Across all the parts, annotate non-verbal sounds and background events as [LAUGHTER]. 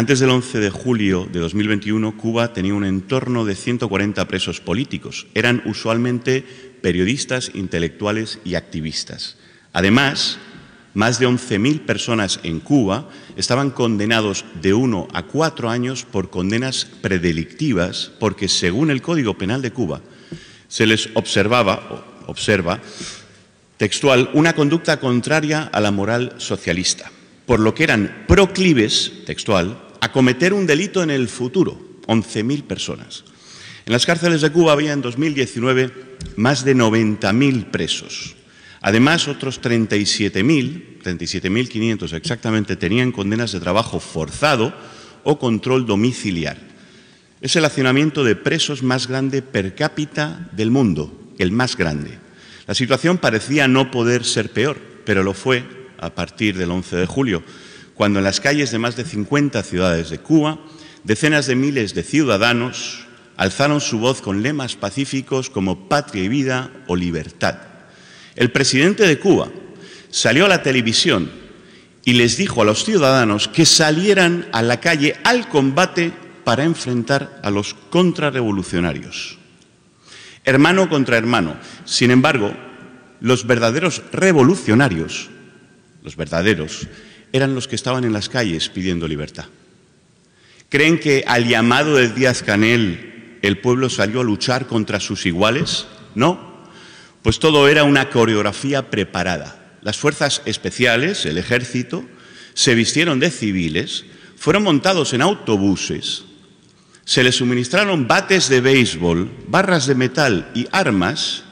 Antes del 11 de julio de 2021, Cuba tenía un entorno de 140 presos políticos. Eran usualmente periodistas, intelectuales y activistas. Además, más de 11.000 personas en Cuba estaban condenados de 1 a 4 años por condenas predelictivas porque, según el Código Penal de Cuba, se les observaba, o observa, textual, una conducta contraria a la moral socialista, por lo que eran proclives, textual, a cometer un delito en el futuro, 11.000 personas. En las cárceles de Cuba había en 2019 más de 90.000 presos. Además, otros 37.000, 37.500 exactamente, tenían condenas de trabajo forzado o control domiciliar. Es el hacinamiento de presos más grande per cápita del mundo, el más grande. La situación parecía no poder ser peor, pero lo fue a partir del 11 de julio cuando en las calles de más de 50 ciudades de Cuba, decenas de miles de ciudadanos alzaron su voz con lemas pacíficos como patria y vida o libertad. El presidente de Cuba salió a la televisión y les dijo a los ciudadanos que salieran a la calle al combate para enfrentar a los contrarrevolucionarios. Hermano contra hermano. Sin embargo, los verdaderos revolucionarios, los verdaderos, eran los que estaban en las calles pidiendo libertad. ¿Creen que al llamado de Díaz Canel el pueblo salió a luchar contra sus iguales? No, pues todo era una coreografía preparada. Las fuerzas especiales, el ejército, se vistieron de civiles, fueron montados en autobuses, se les suministraron bates de béisbol, barras de metal y armas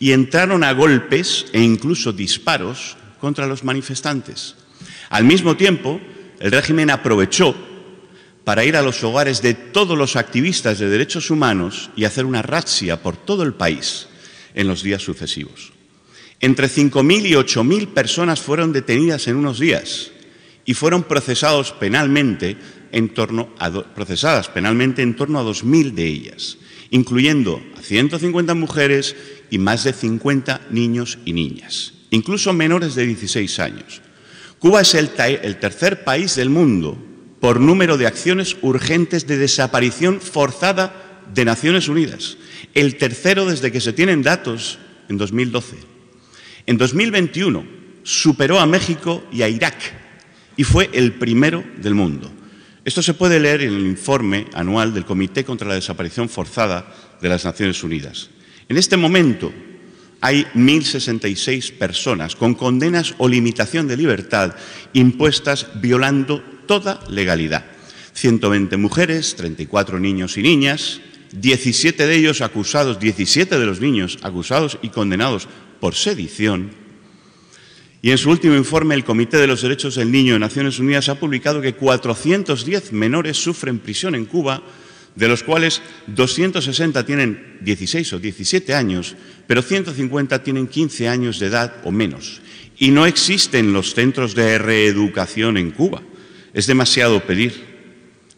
y entraron a golpes e incluso disparos contra los manifestantes. Al mismo tiempo, el régimen aprovechó para ir a los hogares de todos los activistas de derechos humanos y hacer una razzia por todo el país en los días sucesivos. Entre 5.000 y 8.000 personas fueron detenidas en unos días y fueron procesados penalmente en torno a procesadas penalmente en torno a 2.000 de ellas, incluyendo a 150 mujeres y más de 50 niños y niñas, incluso menores de 16 años. Cuba es el, tercer país del mundo por número de acciones urgentes de desaparición forzada de Naciones Unidas, el tercero desde que se tienen datos en 2012. En 2021 superó a México y a Irak y fue el primero del mundo. Esto se puede leer en el informe anual del Comité contra la Desaparición Forzada de las Naciones Unidas. En este momento, hay 1.066 personas con condenas o limitación de libertad impuestas violando toda legalidad. 120 mujeres, 34 niños y niñas, 17 de ellos acusados, 17 de los niños acusados y condenados por sedición. Y en su último informe, el Comité de los Derechos del Niño de Naciones Unidas ha publicado que 410 menores sufren prisión en Cuba de los cuales 260 tienen 16 o 17 años, pero 150 tienen 15 años de edad o menos. Y no existen los centros de reeducación en Cuba. Es demasiado pedir.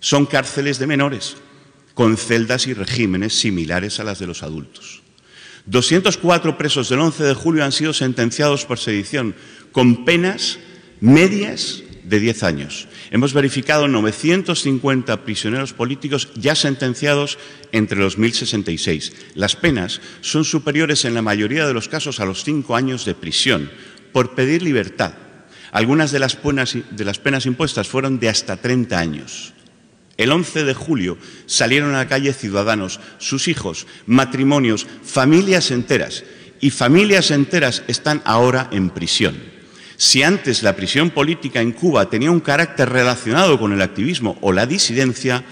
Son cárceles de menores, con celdas y regímenes similares a las de los adultos. 204 presos del 11 de julio han sido sentenciados por sedición, con penas medias de 10 años. Hemos verificado 950 prisioneros políticos ya sentenciados entre los 1066. Las penas son superiores en la mayoría de los casos a los 5 años de prisión por pedir libertad. Algunas de las, penas, de las penas impuestas fueron de hasta 30 años. El 11 de julio salieron a la calle ciudadanos, sus hijos, matrimonios, familias enteras. Y familias enteras están ahora en prisión. Si antes la prisión política en Cuba tenía un carácter relacionado con el activismo o la disidencia,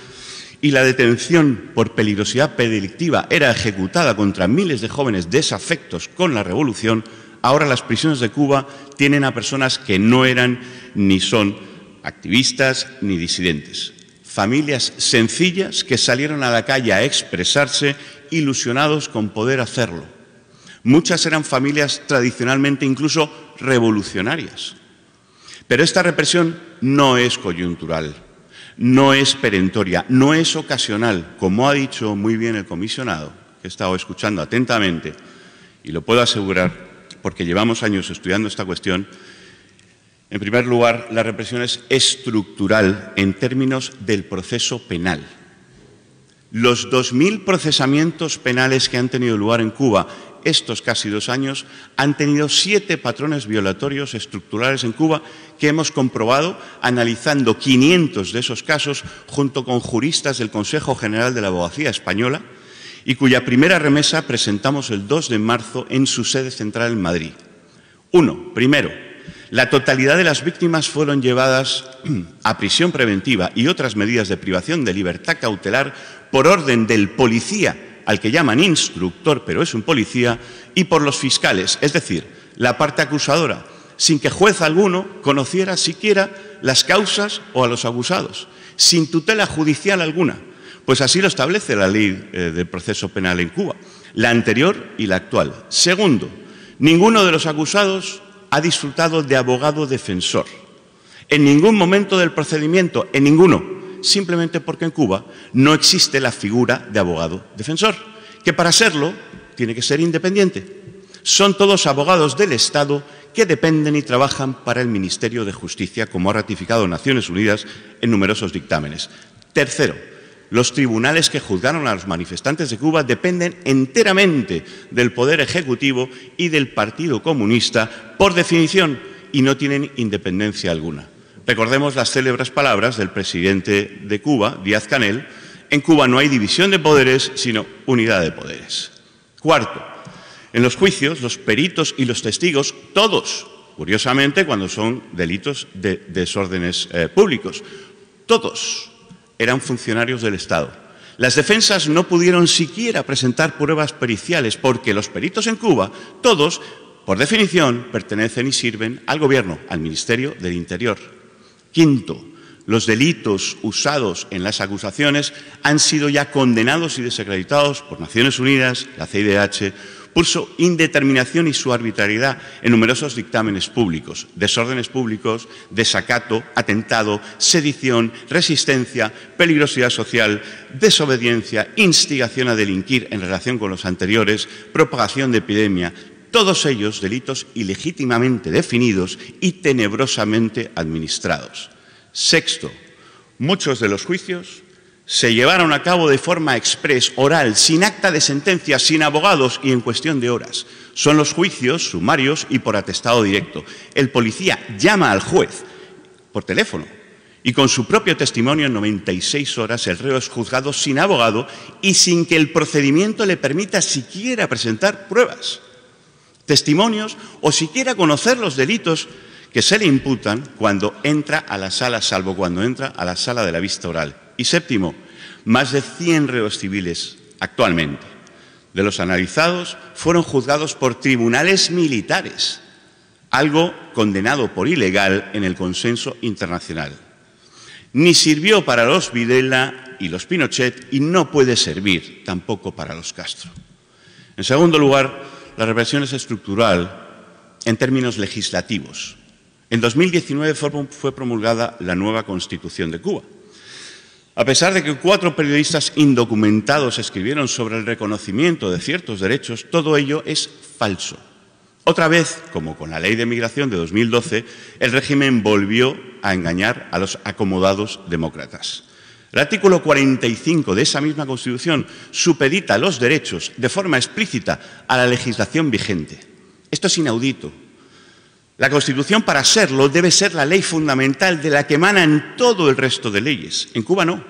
y la detención por peligrosidad predictiva era ejecutada contra miles de jóvenes desafectos con la revolución, ahora las prisiones de Cuba tienen a personas que no eran ni son activistas ni disidentes. Familias sencillas que salieron a la calle a expresarse ilusionados con poder hacerlo Muchas eran familias tradicionalmente incluso revolucionarias. Pero esta represión no es coyuntural, no es perentoria, no es ocasional, como ha dicho muy bien el comisionado, que he estado escuchando atentamente, y lo puedo asegurar porque llevamos años estudiando esta cuestión. En primer lugar, la represión es estructural en términos del proceso penal. Los 2.000 procesamientos penales que han tenido lugar en Cuba estos casi dos años, han tenido siete patrones violatorios estructurales en Cuba que hemos comprobado analizando 500 de esos casos junto con juristas del Consejo General de la Abogacía Española y cuya primera remesa presentamos el 2 de marzo en su sede central en Madrid. Uno, primero, la totalidad de las víctimas fueron llevadas [CLEARS THROAT] a prisión preventiva y otras medidas de privación de libertad cautelar por orden del policía al que llaman instructor, pero es un policía, y por los fiscales, es decir, la parte acusadora, sin que juez alguno conociera siquiera las causas o a los acusados, sin tutela judicial alguna. Pues así lo establece la ley eh, del proceso penal en Cuba, la anterior y la actual. Segundo, ninguno de los acusados ha disfrutado de abogado defensor. En ningún momento del procedimiento, en ninguno simplemente porque en Cuba no existe la figura de abogado defensor, que para serlo tiene que ser independiente. Son todos abogados del Estado que dependen y trabajan para el Ministerio de Justicia, como ha ratificado Naciones Unidas en numerosos dictámenes. Tercero, los tribunales que juzgaron a los manifestantes de Cuba dependen enteramente del Poder Ejecutivo y del Partido Comunista, por definición, y no tienen independencia alguna. Recordemos las célebres palabras del presidente de Cuba, Díaz Canel, en Cuba no hay división de poderes, sino unidad de poderes. Cuarto, en los juicios, los peritos y los testigos, todos, curiosamente, cuando son delitos de desórdenes eh, públicos, todos eran funcionarios del Estado. Las defensas no pudieron siquiera presentar pruebas periciales porque los peritos en Cuba, todos, por definición, pertenecen y sirven al Gobierno, al Ministerio del Interior. Quinto, los delitos usados en las acusaciones han sido ya condenados y desacreditados por Naciones Unidas, la CIDH, por su indeterminación y su arbitrariedad en numerosos dictámenes públicos, desórdenes públicos, desacato, atentado, sedición, resistencia, peligrosidad social, desobediencia, instigación a delinquir en relación con los anteriores, propagación de epidemia, todos ellos delitos ilegítimamente definidos y tenebrosamente administrados. Sexto, muchos de los juicios se llevaron a cabo de forma express, oral, sin acta de sentencia, sin abogados y en cuestión de horas. Son los juicios sumarios y por atestado directo. El policía llama al juez por teléfono y con su propio testimonio en 96 horas el reo es juzgado sin abogado y sin que el procedimiento le permita siquiera presentar pruebas testimonios o siquiera conocer los delitos que se le imputan cuando entra a la sala, salvo cuando entra a la sala de la vista oral. Y séptimo, más de 100 reos civiles actualmente de los analizados fueron juzgados por tribunales militares, algo condenado por ilegal en el consenso internacional. Ni sirvió para los Videla y los Pinochet y no puede servir tampoco para los Castro. En segundo lugar, la represión es estructural en términos legislativos. En 2019 fue promulgada la nueva Constitución de Cuba. A pesar de que cuatro periodistas indocumentados escribieron sobre el reconocimiento de ciertos derechos, todo ello es falso. Otra vez, como con la ley de migración de 2012, el régimen volvió a engañar a los acomodados demócratas. El artículo 45 de esa misma Constitución supedita los derechos de forma explícita a la legislación vigente. Esto es inaudito. La Constitución, para serlo, debe ser la ley fundamental de la que emanan todo el resto de leyes. En Cuba no.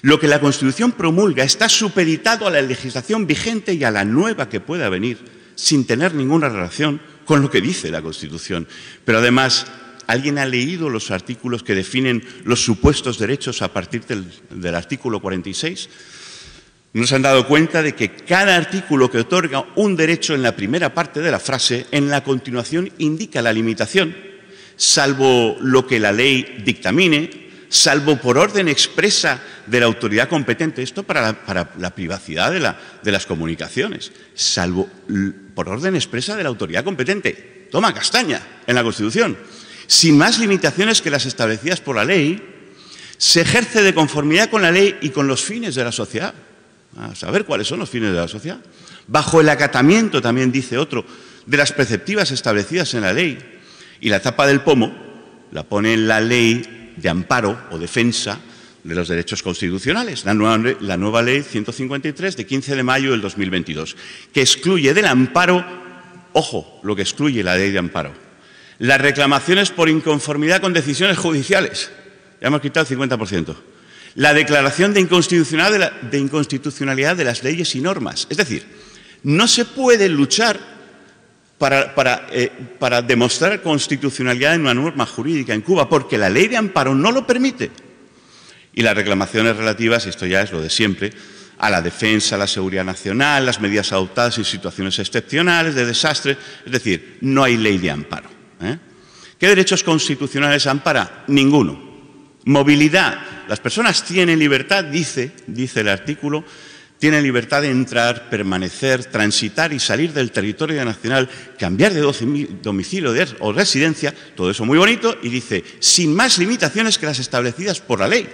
Lo que la Constitución promulga está supeditado a la legislación vigente y a la nueva que pueda venir, sin tener ninguna relación con lo que dice la Constitución. Pero además, ¿Alguien ha leído los artículos que definen los supuestos derechos a partir del, artículo 46? Nos han dado cuenta de que cada artículo que otorga un derecho en la primera parte de la frase, en la continuación indica la limitación, salvo lo que la ley dictamine salvo por orden expresa de la autoridad competente, esto para la, privacidad de, las comunicaciones, salvo por orden expresa de la autoridad competente. Toma castaña en la Constitución sin más limitaciones que las establecidas por la ley, se ejerce de conformidad con la ley y con los fines de la sociedad. A saber cuáles son los fines de la sociedad. Bajo el acatamiento, también dice otro, de las preceptivas establecidas en la ley. Y la tapa del pomo la pone en la ley de amparo o defensa de los derechos constitucionales, la nueva, la nueva ley 153 de 15 de mayo del 2022, que excluye del amparo, ojo, lo que excluye la ley de amparo, las reclamaciones por inconformidad con decisiones judiciales, ya hemos quitado el 50%. La declaración de inconstitucionalidad de, las leyes y normas. Es decir, no se puede luchar eh, para, demostrar constitucionalidad en una norma jurídica en Cuba, porque la ley de amparo no lo permite. Y las reclamaciones relativas, esto ya es lo de siempre, a la defensa, a la seguridad nacional, las medidas adoptadas en situaciones excepcionales, de desastre, es decir, no hay ley de amparo. ¿Qué derechos constitucionales ampara? Ninguno. Movilidad. Las personas tienen libertad, dice, dice el artículo, tienen libertad de entrar, permanecer, transitar y salir del territorio nacional, cambiar de domicilio o residencia, todo eso muy bonito, y dice, sin más limitaciones que las establecidas por la ley.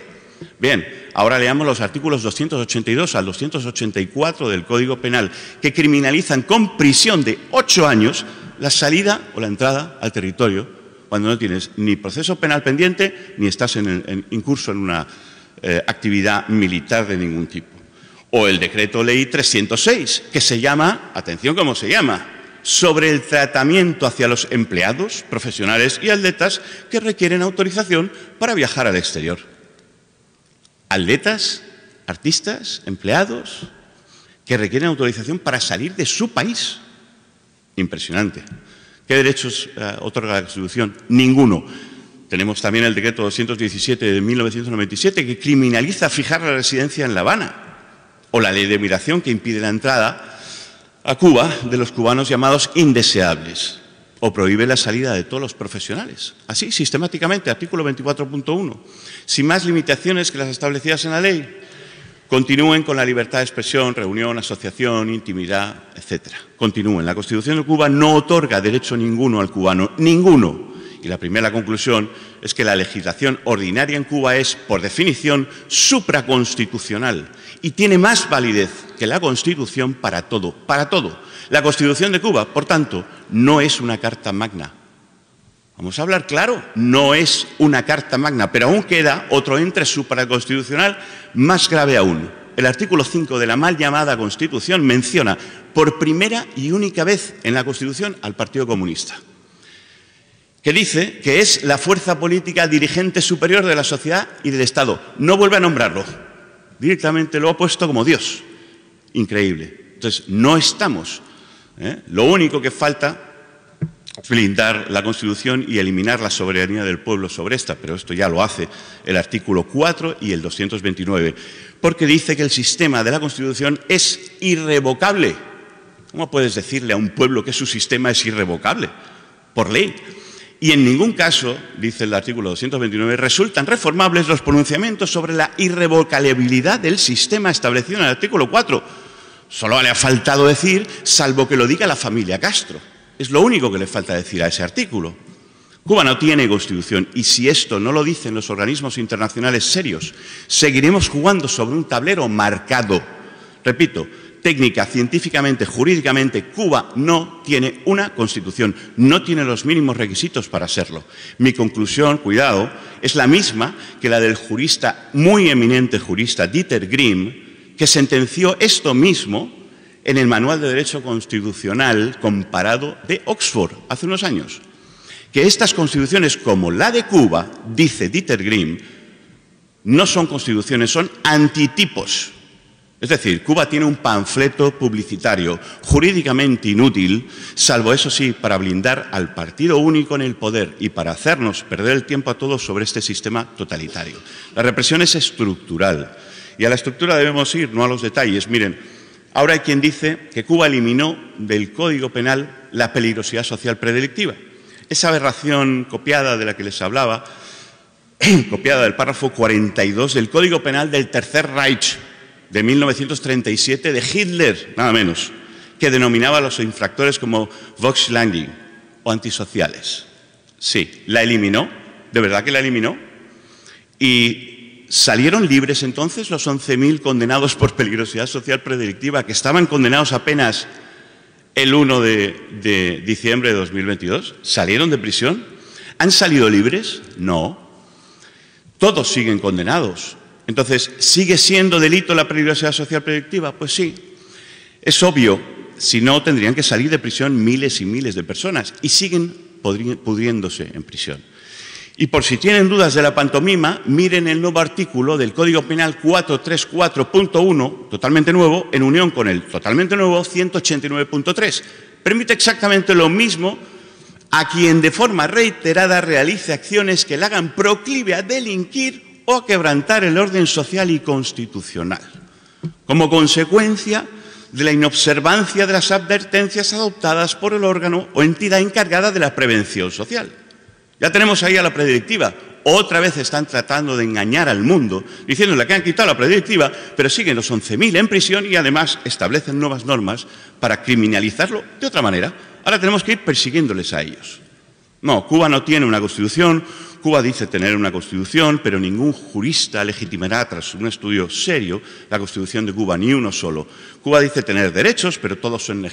Bien, ahora leamos los artículos 282 al 284 del Código Penal, que criminalizan con prisión de ocho años la salida o la entrada al territorio cuando no tienes ni proceso penal pendiente ni estás en, en en una eh, actividad militar de ningún tipo. O el decreto ley 306, que se llama, atención cómo se llama, sobre el tratamiento hacia los empleados, profesionales y atletas que requieren autorización para viajar al exterior. Atletas, artistas, empleados, que requieren autorización para salir de su país. Impresionante. ¿Qué derechos eh, otorga la Constitución? Ninguno. Tenemos también el decreto 217 de 1997 que criminaliza fijar la residencia en La Habana, o la ley de migración que impide la entrada a Cuba de los cubanos llamados indeseables, o prohíbe la salida de todos los profesionales. Así, sistemáticamente, artículo 24.1, sin más limitaciones que las establecidas en la ley, Continúen con la libertad de expresión, reunión, asociación, intimidad, etc. Continúen. La Constitución de Cuba no otorga derecho ninguno al cubano, ninguno. Y la primera conclusión es que la legislación ordinaria en Cuba es, por definición, supraconstitucional y tiene más validez que la Constitución para todo, para todo. La Constitución de Cuba, por tanto, no es una carta magna, Vamos a hablar claro, no es una carta magna, pero aún queda otro entre supraconstitucional más grave aún. El artículo 5 de la mal llamada Constitución menciona por primera y única vez en la Constitución al Partido Comunista, que dice que es la fuerza política dirigente superior de la sociedad y del Estado. No vuelve a nombrarlo, directamente lo ha puesto como Dios. Increíble. Entonces, no estamos. ¿eh? Lo único que falta blindar la Constitución y eliminar la soberanía del pueblo sobre esta, pero esto ya lo hace el artículo 4 y el 229, porque dice que el sistema de la Constitución es irrevocable. ¿Cómo puedes decirle a un pueblo que su sistema es irrevocable? Por ley. Y en ningún caso, dice el artículo 229, resultan reformables los pronunciamientos sobre la irrevocabilidad del sistema establecido en el artículo 4. Solo le ha faltado decir, salvo que lo diga la familia Castro. Es lo único que le falta decir a ese artículo. Cuba no tiene constitución y si esto no lo dicen los organismos internacionales serios, seguiremos jugando sobre un tablero marcado. Repito, técnica, científicamente, jurídicamente, Cuba no tiene una constitución, no tiene los mínimos requisitos para serlo. Mi conclusión, cuidado, es la misma que la del jurista, muy eminente jurista, Dieter Grimm, que sentenció esto mismo en el Manual de Derecho Constitucional Comparado de Oxford, hace unos años, que estas constituciones, como la de Cuba, dice Dieter Grimm, no son constituciones, son antitipos. Es decir, Cuba tiene un panfleto publicitario jurídicamente inútil, salvo eso sí, para blindar al partido único en el poder y para hacernos perder el tiempo a todos sobre este sistema totalitario. La represión es estructural y a la estructura debemos ir, no a los detalles. Miren, Ahora hay quien dice que Cuba eliminó del Código Penal la peligrosidad social predelictiva. Esa aberración copiada de la que les hablaba, [CLEARS THROAT] copiada del párrafo 42 del Código Penal del Tercer Reich de 1937 de Hitler, nada menos, que denominaba a los infractores como landing o antisociales. Sí, la eliminó, de verdad que la eliminó. Y ¿Salieron libres entonces los 11.000 condenados por peligrosidad social predictiva, que estaban condenados apenas el 1 de, de, diciembre de 2022? ¿Salieron de prisión? ¿Han salido libres? No. Todos siguen condenados. Entonces, ¿sigue siendo delito la peligrosidad social predictiva? Pues sí. Es obvio, si no, tendrían que salir de prisión miles y miles de personas y siguen pudriéndose en prisión. Y por si tienen dudas de la pantomima, miren el nuevo artículo del Código Penal 434.1, totalmente nuevo, en unión con el totalmente nuevo 189.3. Permite exactamente lo mismo a quien de forma reiterada realice acciones que le hagan proclive a delinquir o a quebrantar el orden social y constitucional, como consecuencia de la inobservancia de las advertencias adoptadas por el órgano o entidad encargada de la prevención social. Ya tenemos ahí a la predirectiva. Otra vez están tratando de engañar al mundo, diciéndole que han quitado la predictiva, pero siguen los 11.000 en prisión y además establecen nuevas normas para criminalizarlo de otra manera. Ahora tenemos que ir persiguiéndoles a ellos. No, Cuba no tiene una constitución, Cuba dice tener una constitución, pero ningún jurista legitimará tras un estudio serio la constitución de Cuba, ni uno solo. Cuba dice tener derechos, pero todos son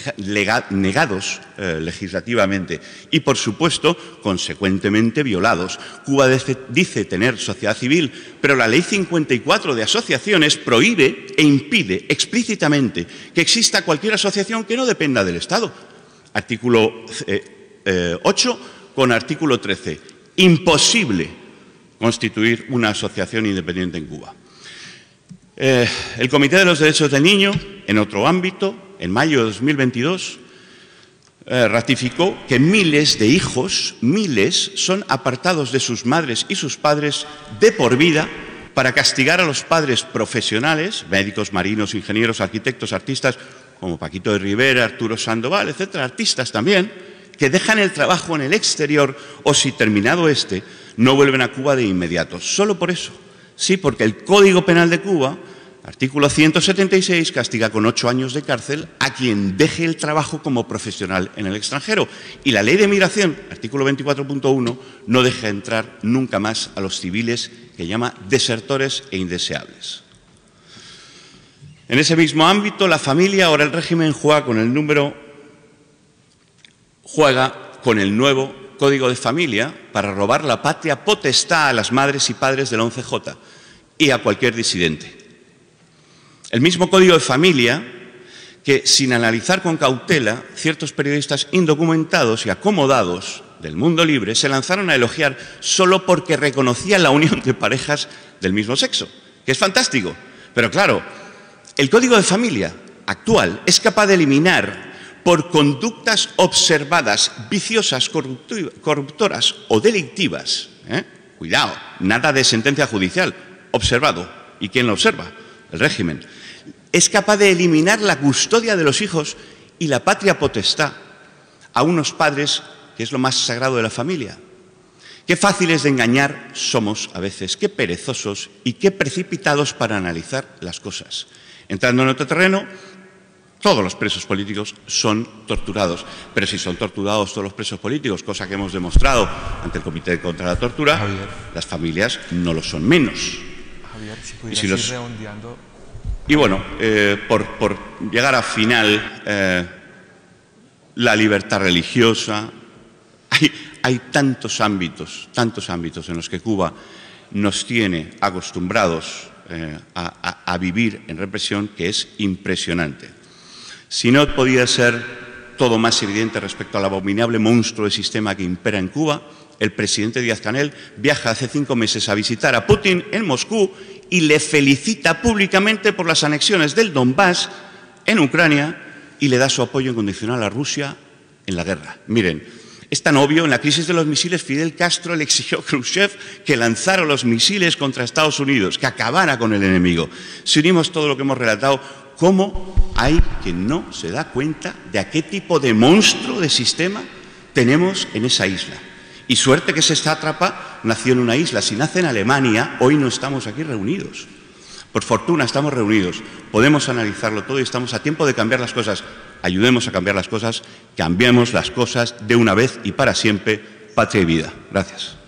negados eh, legislativamente y, por supuesto, consecuentemente violados. Cuba dice, tener sociedad civil, pero la Ley 54 de asociaciones prohíbe e impide explícitamente que exista cualquier asociación que no dependa del Estado. Artículo 8 eh, eh, con artículo 13. Imposible constituir una asociación independiente en Cuba. Eh, el Comité de los Derechos del Niño, en otro ámbito, en mayo de 2022, eh, ratificó que miles de hijos, miles, son apartados de sus madres y sus padres de por vida para castigar a los padres profesionales, médicos, marinos, ingenieros, arquitectos, artistas, como Paquito de Rivera, Arturo Sandoval, etcétera, artistas también, que dejan el trabajo en el exterior o si terminado este, no vuelven a Cuba de inmediato. Solo por eso. Sí, porque el Código Penal de Cuba, artículo 176, castiga con ocho años de cárcel a quien deje el trabajo como profesional en el extranjero. Y la ley de migración, artículo 24.1, no deja entrar nunca más a los civiles que llama desertores e indeseables. En ese mismo ámbito, la familia, ahora el régimen juega con el número juega con el nuevo Código de Familia para robar la patria potestad a las madres y padres del 11J y a cualquier disidente. El mismo Código de Familia que, sin analizar con cautela, ciertos periodistas indocumentados y acomodados del mundo libre se lanzaron a elogiar solo porque reconocía la unión de parejas del mismo sexo, que es fantástico. Pero claro, el Código de Familia actual es capaz de eliminar por conductas observadas, viciosas, corruptoras o delictivas. ¿eh? Cuidado, nada de sentencia judicial, observado. ¿Y quién lo observa? El régimen. Es capaz de eliminar la custodia de los hijos y la patria potestad a unos padres, que es lo más sagrado de la familia. Qué fáciles de engañar somos a veces, qué perezosos y qué precipitados para analizar las cosas. Entrando en otro terreno, todos los presos políticos son torturados, pero si son torturados todos los presos políticos, cosa que hemos demostrado ante el Comité contra la Tortura, las familias no lo son menos. y, y bueno, eh, por, llegar a final, eh, la libertad religiosa, hay, tantos ámbitos, tantos ámbitos en los que Cuba nos tiene acostumbrados eh, a vivir en represión que es impresionante. Si no podía ser todo más evidente respecto al abominable monstruo de sistema que impera en Cuba, el presidente Díaz Canel viaja hace cinco meses a visitar a Putin en Moscú y le felicita públicamente por las anexiones del Donbass en Ucrania y le da su apoyo incondicional a Rusia en la guerra. Miren, es tan obvio, en la crisis de los misiles Fidel Castro le exigió a Khrushchev que lanzara los misiles contra Estados Unidos, que acabara con el enemigo. Si unimos todo lo que hemos relatado, ¿Cómo hay que no se da cuenta de a qué tipo de monstruo de sistema tenemos en esa isla? Y suerte que ese sátrapa nació en una isla. Si nace en Alemania, hoy no estamos aquí reunidos. Por fortuna estamos reunidos, podemos analizarlo todo y estamos a tiempo de cambiar las cosas. Ayudemos a cambiar las cosas, cambiemos las cosas de una vez y para siempre, patria y vida. Gracias.